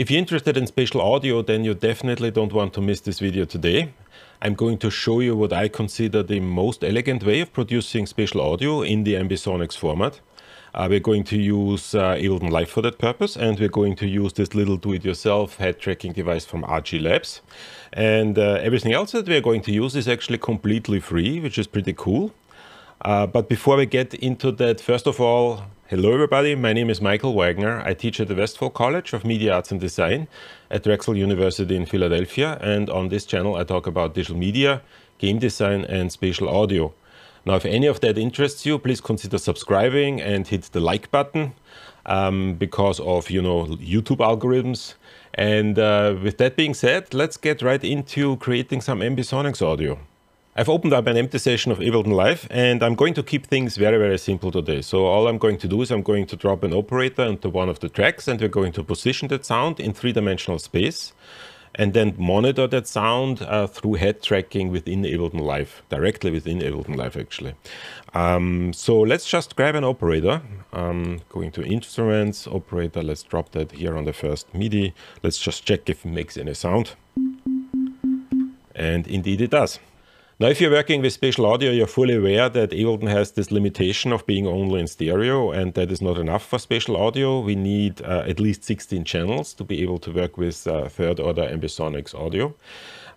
If you're interested in spatial audio, then you definitely don't want to miss this video today. I'm going to show you what I consider the most elegant way of producing spatial audio in the ambisonics format. Uh, we're going to use uh, Ableton Live for that purpose, and we're going to use this little do-it-yourself head tracking device from RG Labs. And uh, everything else that we're going to use is actually completely free, which is pretty cool. Uh, but before we get into that, first of all, Hello everybody, my name is Michael Wagner. I teach at the Westfall College of Media Arts and Design at Drexel University in Philadelphia and on this channel I talk about digital media, game design and spatial audio. Now if any of that interests you, please consider subscribing and hit the like button um, because of, you know, YouTube algorithms. And uh, with that being said, let's get right into creating some ambisonics audio. I've opened up an empty session of Ableton Live and I'm going to keep things very, very simple today. So all I'm going to do is I'm going to drop an operator into one of the tracks and we're going to position that sound in three-dimensional space and then monitor that sound uh, through head tracking within Ableton Live, directly within Ableton Live actually. Um, so let's just grab an operator. I'm um, going to instruments, operator, let's drop that here on the first MIDI. Let's just check if it makes any sound. And indeed it does. Now, if you're working with spatial audio, you're fully aware that Ableton has this limitation of being only in stereo, and that is not enough for spatial audio. We need uh, at least 16 channels to be able to work with uh, third order ambisonics audio.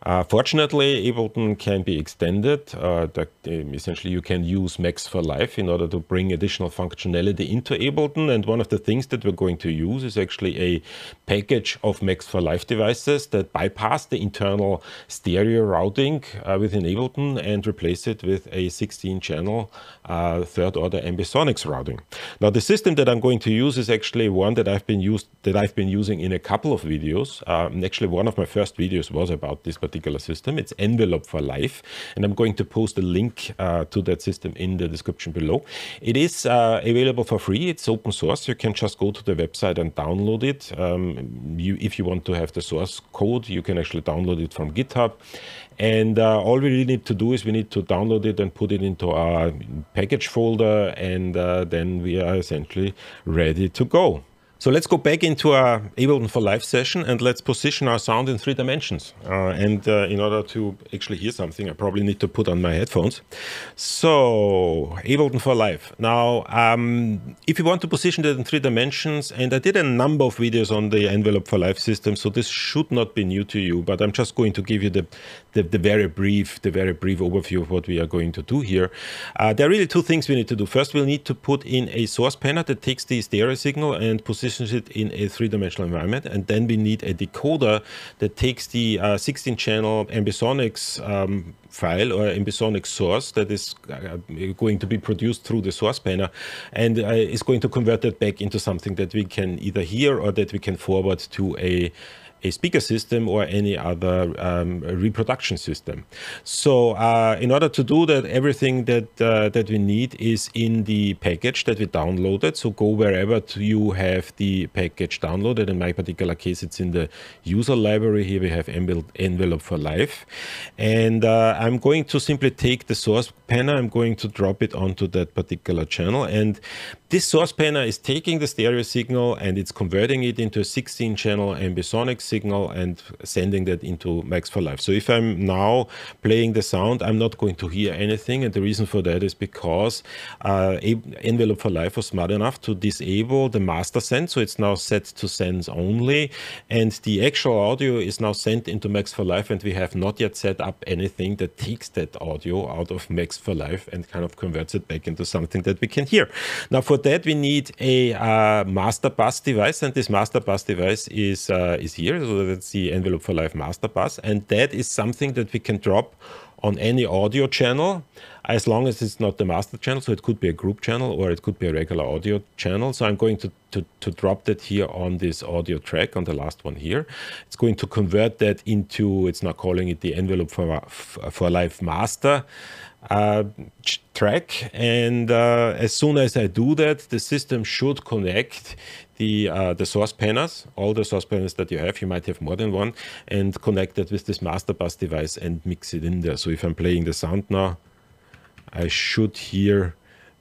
Uh, fortunately, Ableton can be extended. Uh, that, um, essentially, you can use Max for Life in order to bring additional functionality into Ableton. And one of the things that we're going to use is actually a package of Max for Life devices that bypass the internal stereo routing uh, within Ableton and replace it with a 16-channel third-order ambisonics routing. Now, the system that I'm going to use is actually one that I've been used that I've been using in a couple of videos. Um, actually, one of my first videos was about this but particular system. It's Envelope for Life, and I'm going to post a link uh, to that system in the description below. It is uh, available for free. It's open source. You can just go to the website and download it. Um, you, if you want to have the source code, you can actually download it from GitHub. And uh, all we really need to do is we need to download it and put it into our package folder, and uh, then we are essentially ready to go. So let's go back into our Ableton for Live session and let's position our sound in three dimensions. Uh, and uh, in order to actually hear something, I probably need to put on my headphones. So Ableton for Live. Now, um, if you want to position it in three dimensions, and I did a number of videos on the Envelope for Live system, so this should not be new to you, but I'm just going to give you the, the, the very brief, the very brief overview of what we are going to do here. Uh, there are really two things we need to do. First, we'll need to put in a source panel that takes the stereo signal and position it in a three-dimensional environment. And then we need a decoder that takes the 16-channel uh, ambisonics um, file or ambisonic source that is uh, going to be produced through the source panel and uh, is going to convert that back into something that we can either hear or that we can forward to a a speaker system or any other um, reproduction system. So uh, in order to do that, everything that uh, that we need is in the package that we downloaded. So go wherever you have the package downloaded. In my particular case, it's in the user library. Here we have envelope for life. And uh, I'm going to simply take the source panel. I'm going to drop it onto that particular channel. And this source panel is taking the stereo signal and it's converting it into a 16 channel ambisonic signal and sending that into Max for Life. So if I'm now playing the sound, I'm not going to hear anything. And the reason for that is because uh, Envelope for Life was smart enough to disable the master send. So it's now set to sends only. And the actual audio is now sent into Max for Life. And we have not yet set up anything that takes that audio out of Max for Life and kind of converts it back into something that we can hear. Now for that, we need a uh, master bus device. And this master bus device is, uh, is here so that's the Envelope for Life master bus. And that is something that we can drop on any audio channel as long as it's not the master channel. So it could be a group channel or it could be a regular audio channel. So I'm going to, to, to drop that here on this audio track, on the last one here. It's going to convert that into, it's not calling it the envelope for, for live master uh, track and uh, as soon as I do that the system should connect the uh, the source panels, all the source panels that you have you might have more than one and connect it with this master bus device and mix it in there so if I'm playing the sound now I should hear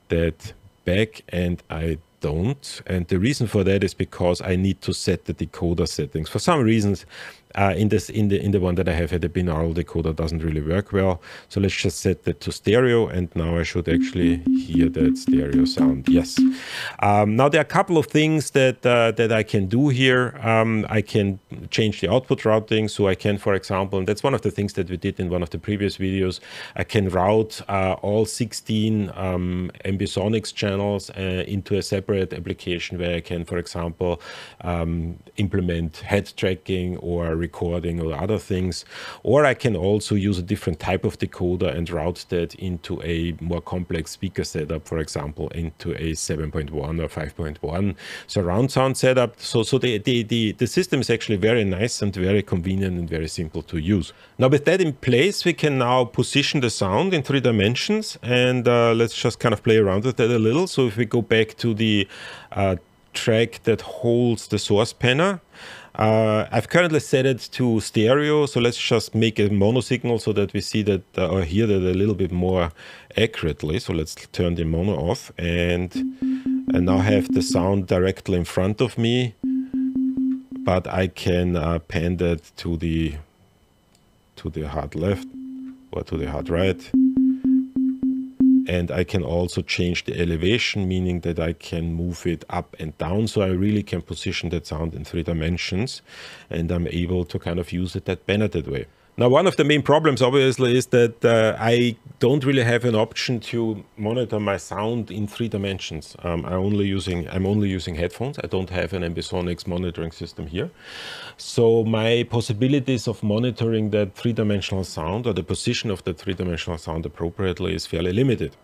that back and I don't and the reason for that is because I need to set the decoder settings for some reasons uh, in this, in the in the one that I have had a binaural decoder doesn't really work well. So let's just set that to stereo, and now I should actually hear that stereo sound. Yes. Um, now there are a couple of things that uh, that I can do here. Um, I can change the output routing, so I can, for example, and that's one of the things that we did in one of the previous videos. I can route uh, all 16 um, ambisonics channels uh, into a separate application where I can, for example, um, implement head tracking or recording or other things. Or I can also use a different type of decoder and route that into a more complex speaker setup, for example, into a 7.1 or 5.1 surround sound setup. So, so the, the, the, the system is actually very nice and very convenient and very simple to use. Now with that in place, we can now position the sound in three dimensions and uh, let's just kind of play around with that a little. So if we go back to the uh, track that holds the source panel, uh, I've currently set it to stereo, so let's just make a mono signal so that we see that uh, or hear that a little bit more accurately. So let's turn the mono off and and now have the sound directly in front of me, but I can uh, pan that to the to the hard left or to the hard right and I can also change the elevation, meaning that I can move it up and down. So I really can position that sound in three dimensions and I'm able to kind of use it that better that way. Now, one of the main problems, obviously, is that uh, I don't really have an option to monitor my sound in three dimensions. Um, I'm only using I'm only using headphones. I don't have an Ambisonics monitoring system here, so my possibilities of monitoring that three-dimensional sound or the position of the three-dimensional sound appropriately is fairly limited.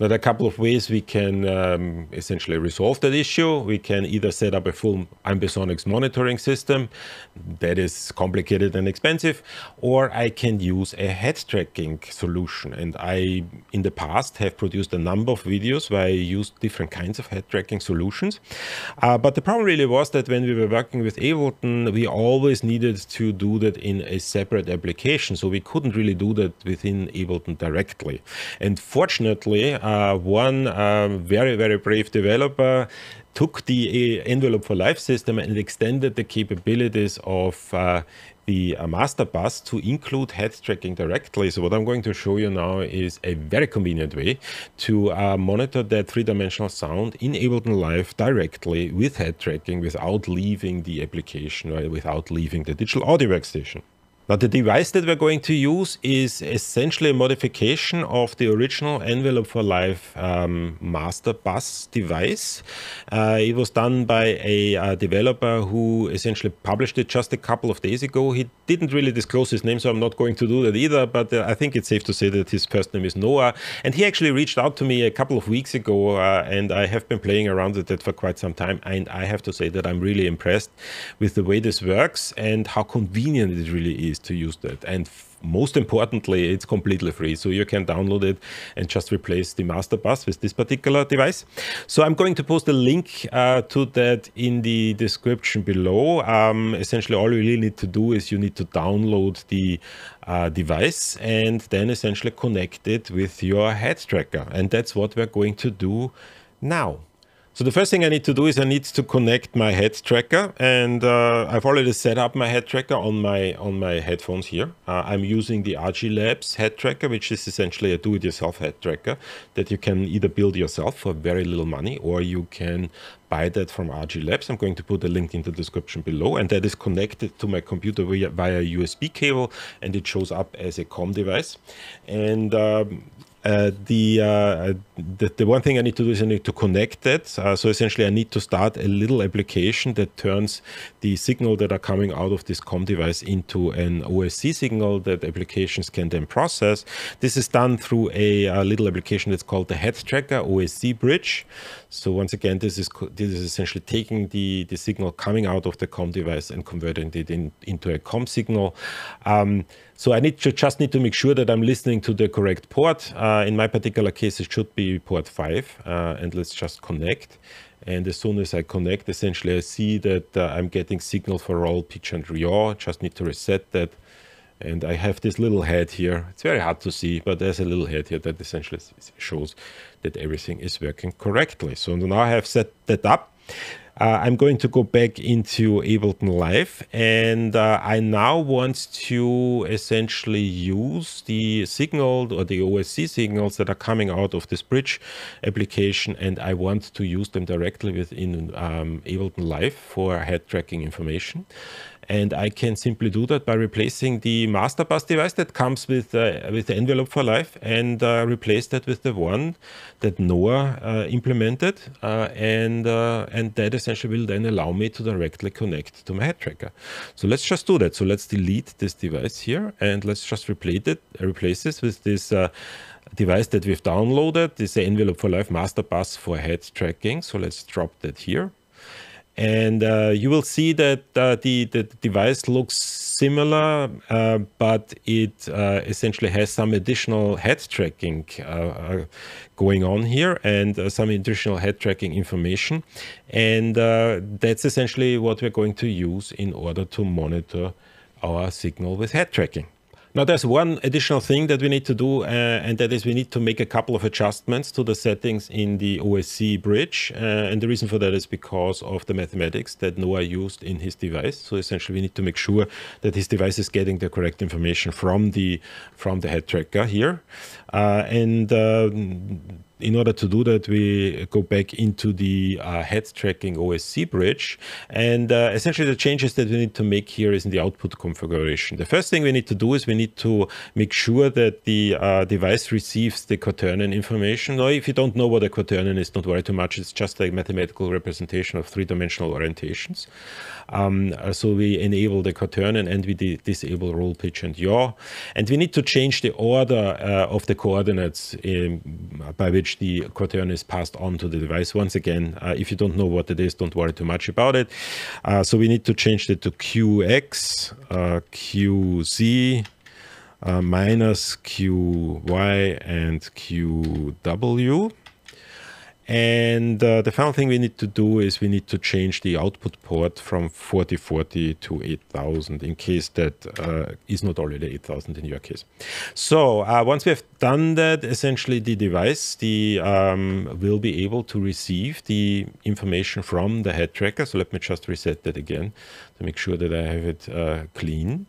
Now, there are a couple of ways we can um, essentially resolve that issue. We can either set up a full Ambisonics monitoring system that is complicated and expensive, or or I can use a head tracking solution. And I, in the past, have produced a number of videos where I used different kinds of head tracking solutions. Uh, but the problem really was that when we were working with Ableton, we always needed to do that in a separate application. So we couldn't really do that within Ableton directly. And fortunately, uh, one um, very, very brave developer took the uh, envelope for life system and extended the capabilities of uh, the uh, master bus to include head tracking directly. So what I'm going to show you now is a very convenient way to uh, monitor that three-dimensional sound in Ableton Live directly with head tracking without leaving the application or uh, without leaving the digital audio workstation. Now the device that we're going to use is essentially a modification of the original Envelope for Life um, master bus device. Uh, it was done by a, uh, developer who essentially published it just a couple of days ago. He didn't really disclose his name, so I'm not going to do that either, but uh, I think it's safe to say that his first name is Noah. And he actually reached out to me a couple of weeks ago, uh, and I have been playing around with it for quite some time. And I have to say that I'm really impressed with the way this works and how convenient it really is to use that. And f- most importantly, it's completely free. So you can download it and just replace the master bus with this particular device. So I'm going to post a link uh, to that in the description below. Um, essentially, all you really need to do is you need to download the uh, device and then essentially connect it with your head tracker. And that's what we're going to do now. So the first thing I need to do is I need to connect my head tracker and uh, I've already set up my head tracker on my on my headphones here. Uh, I'm using the RG Labs head tracker, which is essentially a do-it-yourself head tracker that you can either build yourself for very little money or you can buy that from RG Labs. I'm going to put a link in the description below and that is connected to my computer via, via USB cable and it shows up as a COM device. And um, uh, the, uh, the, the one thing I need to do is I need to connect that. Uh, so essentially, I need to start a little application that turns the signal that are coming out of this COM device into an OSC signal that applications can then process. This is done through a, a little application that's called the Head Tracker OSC Bridge. So once again, this is this is essentially taking the the signal coming out of the COM device and converting it in, into a COM signal. Um, so I need to just need to make sure that I'm listening to the correct port. Uh, in my particular case, it should be port 5. Uh, and let's just connect. And as soon as I connect, essentially I see that uh, I'm getting signal for all pitch and yaw. Just need to reset that. And I have this little head here. It's very hard to see, but there's a little head here that essentially shows that everything is working correctly. So now I have set that up. Uh, I'm going to go back into Ableton Live and uh, I now want to essentially use the signal or the OSC signals that are coming out of this bridge application and I want to use them directly within um, Ableton Live for head tracking information. And I can simply do that by replacing the master bus device that comes with, uh, with the envelope for life and uh, replace that with the one that NOAA uh, implemented. Uh, and, uh, and that essentially will then allow me to directly connect to my head tracker. So let's just do that. So let's delete this device here and let's just replace it, replace this with this uh, device that we've downloaded. This envelope for life master bus for head tracking. So let's drop that here and uh, you will see that uh, the, the device looks similar, uh, but it uh, essentially has some additional head tracking uh, uh, going on here and some additional head tracking information. And that's essentially what we're going to use in order to monitor our signal with head tracking. Now, there's one additional thing that we need to do, uh, and that is we need to make a couple of adjustments to the settings in the OSC bridge. Uh, and the reason for that is because of the mathematics that Noah used in his device. So essentially, we need to make sure that his device is getting the correct information from the from the head tracker here. Uh, and um, in order to do that, we go back into the uh, head tracking OSC bridge. And uh, essentially the changes that we need to make here is in the output configuration. The first thing we need to do is we need to make sure that the uh, device receives the quaternion information. Now, if you don't know what a quaternion is, don't worry too much. It's just a mathematical representation of three-dimensional orientations. Um, uh, so we enable the quaternion and we disable roll, pitch, and yaw. And we need to change the order uh, of the coordinates in, um, by which which the quaternion is passed on to the device. Once again, uh, if you don't know what it is, don't worry too much about it. Uh, so we need to change it to QX, uh, QZ, minus QY and QW. And uh, the final thing we need to do is we need to change the output port from 4040 to 8000 in case that uh, is not already 8000 in your case. So uh, once we have done that, essentially the device the um, will be able to receive the information from the head tracker. So let me just reset that again to make sure that I have it uh, clean.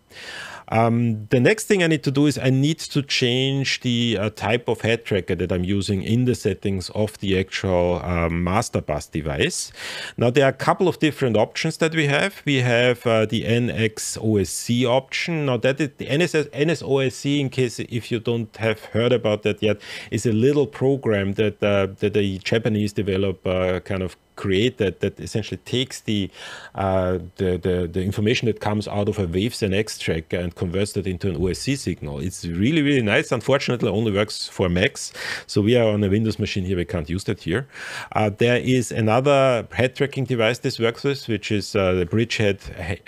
Um, the next thing I need to do is I need to change the uh, type of head tracker that I'm using in the settings of the actual um, master bus device. Now there are a couple of different options that we have. We have uh, the NXOSC option. Now that is the NSS, NSOSC, in case if you don't have heard about that yet, is a little program that, uh, that the Japanese developer kind of create that that essentially takes the, uh, the, the the information that comes out of a waves and X track and converts that into an OSC signal. It's really really nice. Unfortunately, only works for Macs, so we are on a Windows machine here. We can't use that here. Uh, there is another head tracking device this works with, which is uh, the Bridgehead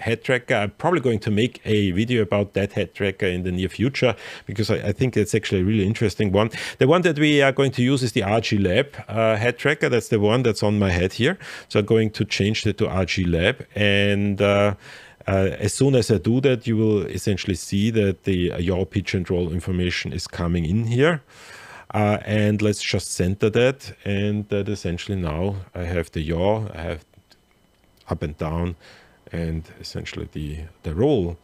head tracker. I'm probably going to make a video about that head tracker in the near future because I, I think it's actually a really interesting one. The one that we are going to use is the RG Lab uh, head tracker. That's the one that's on my head here here. So I'm going to change that to RG Lab. And uh, uh, as soon as I do that, you will essentially see that the your pitch and roll information is coming in here. Uh, and let's just center that. And that essentially now I have the yaw, I have up and down and essentially the, the role.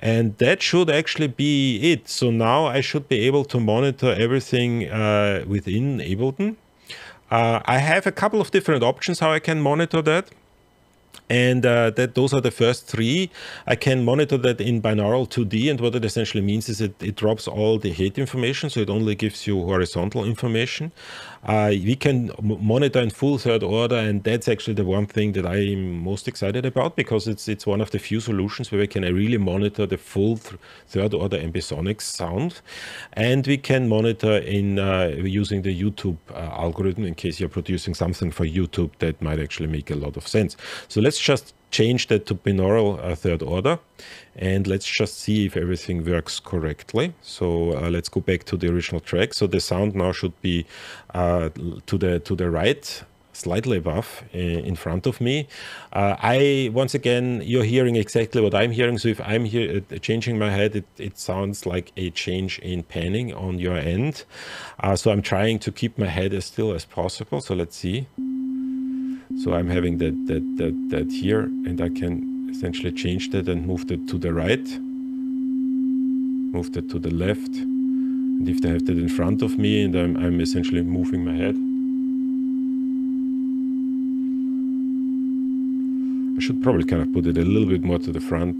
And that should actually be it. So now I should be able to monitor everything uh, within Ableton. Uh, I have a couple of different options how I can monitor that. And uh, that those are the first three. I can monitor that in binaural 2D. And what it essentially means is it, it drops all the height information. So it only gives you horizontal information. Uh, we can monitor in full third order. And that's actually the one thing that I'm most excited about because it's, it's one of the few solutions where we can really monitor the full th third order ambisonic sound. And we can monitor in uh, using the YouTube uh, algorithm in case you're producing something for YouTube that might actually make a lot of sense. So let's let's just change that to binaural uh, third order and let's just see if everything works correctly. So uh, let's go back to the original track. So the sound now should be uh, to the to the right slightly above uh, in front of me. Uh, I once again, you're hearing exactly what I'm hearing. So if I'm here uh, changing my head, it, it sounds like a change in panning on your end. Uh, so I'm trying to keep my head as still as possible. So let's see. So I'm having that, that, that, that here and I can essentially change that and move that to the right, move that to the left. And if I have that in front of me and I'm, I'm essentially moving my head, I should probably kind of put it a little bit more to the front.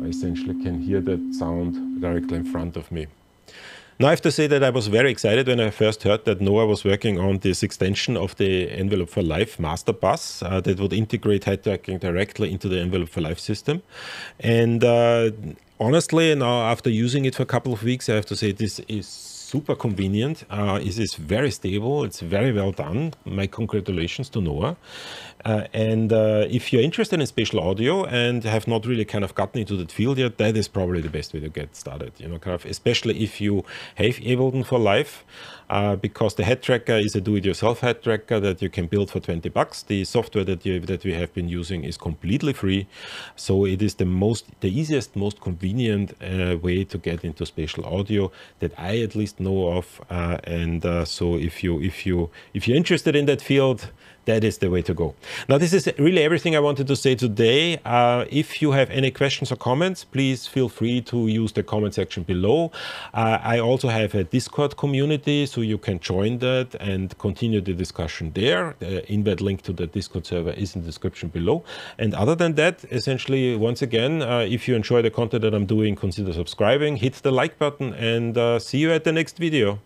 I essentially can hear that sound directly in front of me. Now I have to say that I was very excited when I first heard that NOAA was working on this extension of the Envelope for Life master bus uh, that would integrate head tracking directly into the Envelope for Life system. And uh, honestly, now after using it for a couple of weeks, I have to say this is super convenient. Uh, it is very stable. It's very well done. My congratulations to Noah. Uh, and uh, if you're interested in spatial audio and have not really kind of gotten into that field yet, that is probably the best way to get started. You know, kind of especially if you have Ableton for life, uh, because the head tracker is a do-it-yourself head tracker that you can build for 20 bucks. The software that you, that we have been using is completely free, so it is the most, the easiest, most convenient uh, way to get into spatial audio that I at least know of. Uh, and uh, so if you if you if you're interested in that field, that is the way to go. Now, this is really everything I wanted to say today. Uh, if you have any questions or comments, please feel free to use the comment section below. Uh, I also have a Discord community, so you can join that and continue the discussion there. The invite link to the Discord server is in the description below. And other than that, essentially, once again, uh, if you enjoy the content that I'm doing, consider subscribing, hit the like button, and uh, see you at the next video.